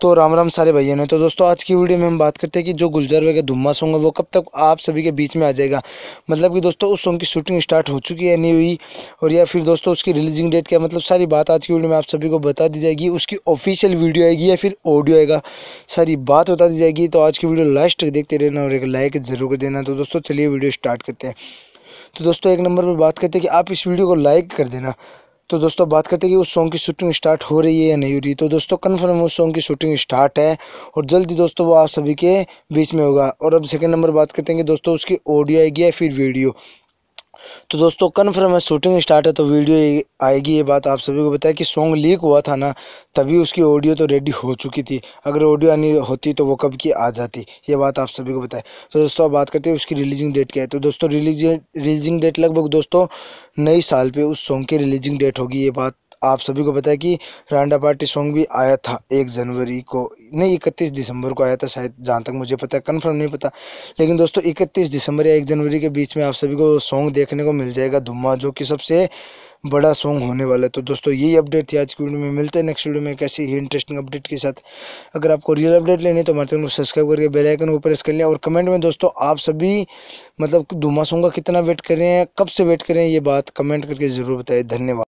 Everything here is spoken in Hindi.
तो राम राम सारे भैया ने तो दोस्तों आज की वीडियो में हम बात करते हैं कि जो गुलजार भाई का धुम्मा सॉन्ग है वो कब तक आप सभी के बीच में आ जाएगा मतलब कि दोस्तों उस सॉन्ग की शूटिंग स्टार्ट हो चुकी है नहीं हुई और या फिर दोस्तों उसकी रिलीजिंग डेट क्या मतलब सारी बात आज की वीडियो में आप सभी को बता दी जाएगी उसकी ऑफिशियल वीडियो आएगी या फिर ऑडियो आएगा सारी बात बता दी जाएगी तो आज की वीडियो लास्ट तक देखते रहना और एक लाइक ज़रूर कर देना तो दोस्तों चलिए वीडियो स्टार्ट करते हैं तो दोस्तों एक नंबर पर बात करते हैं कि आप इस वीडियो को लाइक कर देना तो दोस्तों बात करते हैं कि उस सॉन्ग की शूटिंग स्टार्ट हो रही है या नहीं हो रही तो दोस्तों कन्फर्म उस सॉन्ग की शूटिंग स्टार्ट है और जल्दी दोस्तों वो आप सभी के बीच में होगा और अब सेकंड नंबर बात करते हैं कि दोस्तों उसकी ऑडियो आएगी या फिर वीडियो तो दोस्तों कन्फर्म है शूटिंग स्टार्ट है तो वीडियो आएगी ये बात आप सभी को बताया कि सॉन्ग लीक हुआ था ना तभी उसकी ऑडियो तो रेडी हो चुकी थी अगर ऑडियो आनी होती तो वो कब की आ जाती ये बात आप सभी को बताए तो दोस्तों अब बात करते हैं उसकी रिलीजिंग डेट क्या है तो दोस्तों रिलीजिंग रिलीजिंग डेट लगभग दोस्तों नई साल पर उस सॉन्ग की रिलीजिंग डेट होगी ये बात आप सभी को पता है कि रांडा पार्टी सॉन्ग भी आया था एक जनवरी को नहीं इकतीस दिसंबर को आया था शायद जहाँ तक मुझे पता है कन्फर्म नहीं पता लेकिन दोस्तों इकतीस दिसंबर या एक जनवरी के बीच में आप सभी को सॉन्ग देखने को मिल जाएगा धुम्मा जो कि सबसे बड़ा सॉन्ग होने वाला है तो दोस्तों यही अपडेट थी आज की वीडियो में मिलते हैं नेक्स्ट वीडियो में कैसी ही इंटरेस्टिंग अपडेट के साथ अगर आपको रियल अपडेट लेनी है तो हमारे चैनल को सब्सक्राइब करके बेल आइकन को प्रेस कर लिया और कमेंट में दोस्तों आप सभी मतलब धुमा सॉन्ग का कितना वेट कर रहे हैं कब से वेट कर रहे हैं ये बात कमेंट करके ज़रूर बताए धन्यवाद